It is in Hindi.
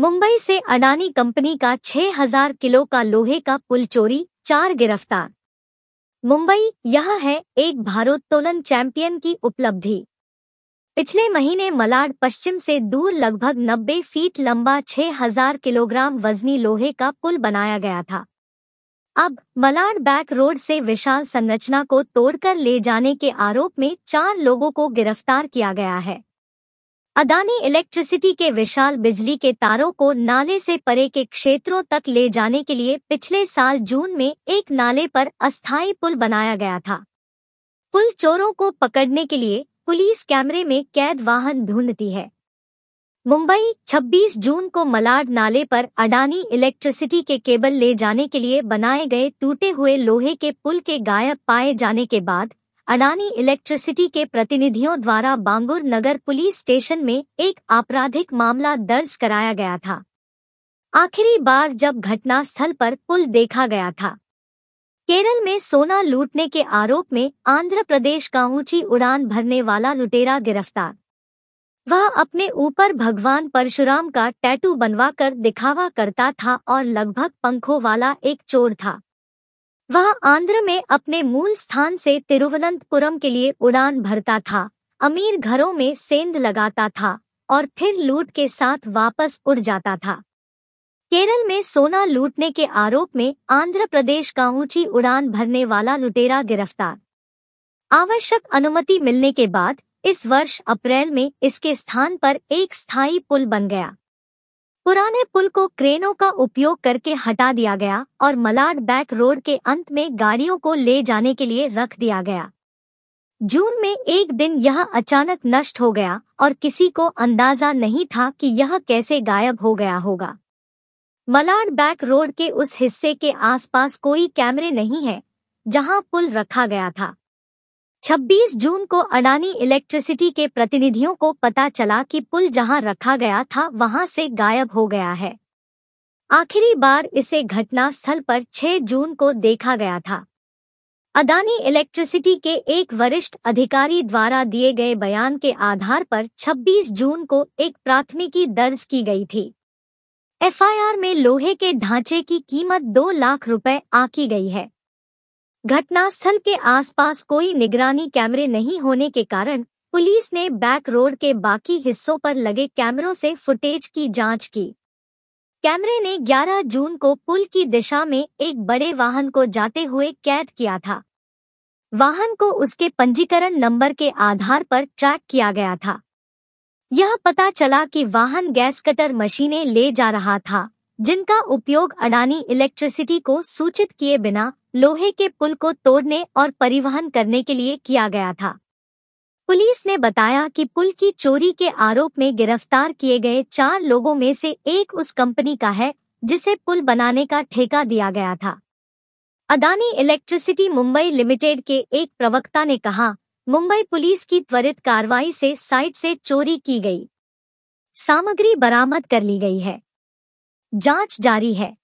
मुंबई से अडानी कंपनी का 6000 किलो का लोहे का पुल चोरी चार गिरफ्तार मुंबई यह है एक भारोत्तोलन चैंपियन की उपलब्धि पिछले महीने मलाड पश्चिम से दूर लगभग 90 फीट लंबा 6000 किलोग्राम वजनी लोहे का पुल बनाया गया था अब मलाड बैक रोड से विशाल संरचना को तोड़कर ले जाने के आरोप में चार लोगों को गिरफ्तार किया गया है अदानी इलेक्ट्रिसिटी के विशाल बिजली के तारों को नाले से परे के क्षेत्रों तक ले जाने के लिए पिछले साल जून में एक नाले पर अस्थायी पुल बनाया गया था पुल चोरों को पकड़ने के लिए पुलिस कैमरे में कैद वाहन ढूंढती है मुंबई 26 जून को मलाड नाले पर अडानी इलेक्ट्रिसिटी के केबल ले जाने के लिए बनाए गए टूटे हुए लोहे के पुल के गायब पाए जाने के बाद अडानी इलेक्ट्रिसिटी के प्रतिनिधियों द्वारा बांगुर नगर पुलिस स्टेशन में एक आपराधिक मामला दर्ज कराया गया था आखिरी बार जब घटनास्थल पर पुल देखा गया था केरल में सोना लूटने के आरोप में आंध्र प्रदेश का ऊंची उड़ान भरने वाला लुटेरा गिरफ्तार वह अपने ऊपर भगवान परशुराम का टैटू बनवाकर दिखावा करता था और लगभग पंखों वाला एक चोर था वह आंध्र में अपने मूल स्थान से तिरुवनंतपुरम के लिए उड़ान भरता था अमीर घरों में सेंध लगाता था और फिर लूट के साथ वापस उड़ जाता था केरल में सोना लूटने के आरोप में आंध्र प्रदेश का ऊंची उड़ान भरने वाला लुटेरा गिरफ्तार आवश्यक अनुमति मिलने के बाद इस वर्ष अप्रैल में इसके स्थान पर एक स्थायी पुल बन गया पुराने पुल को क्रेनों का उपयोग करके हटा दिया गया और मलाड बैक रोड के अंत में गाड़ियों को ले जाने के लिए रख दिया गया जून में एक दिन यह अचानक नष्ट हो गया और किसी को अंदाजा नहीं था कि यह कैसे गायब हो गया होगा मलाड बैक रोड के उस हिस्से के आसपास कोई कैमरे नहीं है जहां पुल रखा गया था 26 जून को अडानी इलेक्ट्रिसिटी के प्रतिनिधियों को पता चला कि पुल जहां रखा गया था वहां से गायब हो गया है आखिरी बार इसे घटना स्थल पर 6 जून को देखा गया था अदानी इलेक्ट्रिसिटी के एक वरिष्ठ अधिकारी द्वारा दिए गए बयान के आधार पर 26 जून को एक प्राथमिकी दर्ज की गई थी एफआईआर में लोहे के ढांचे की कीमत दो लाख रुपए आकी गई है घटनास्थल के आसपास कोई निगरानी कैमरे नहीं होने के कारण पुलिस ने बैक रोड के बाकी हिस्सों पर लगे कैमरों से फुटेज की जांच की कैमरे ने 11 जून को पुल की दिशा में एक बड़े वाहन को जाते हुए कैद किया था वाहन को उसके पंजीकरण नंबर के आधार पर ट्रैक किया गया था यह पता चला कि वाहन गैस कटर मशीनें ले जा रहा था जिनका उपयोग अडानी इलेक्ट्रिसिटी को सूचित किए बिना लोहे के पुल को तोड़ने और परिवहन करने के लिए किया गया था पुलिस ने बताया कि पुल की चोरी के आरोप में गिरफ्तार किए गए चार लोगों में से एक उस कंपनी का है जिसे पुल बनाने का ठेका दिया गया था अदानी इलेक्ट्रिसिटी मुंबई लिमिटेड के एक प्रवक्ता ने कहा मुंबई पुलिस की त्वरित कार्रवाई से साइट से चोरी की गई सामग्री बरामद कर ली गई है जांच जारी है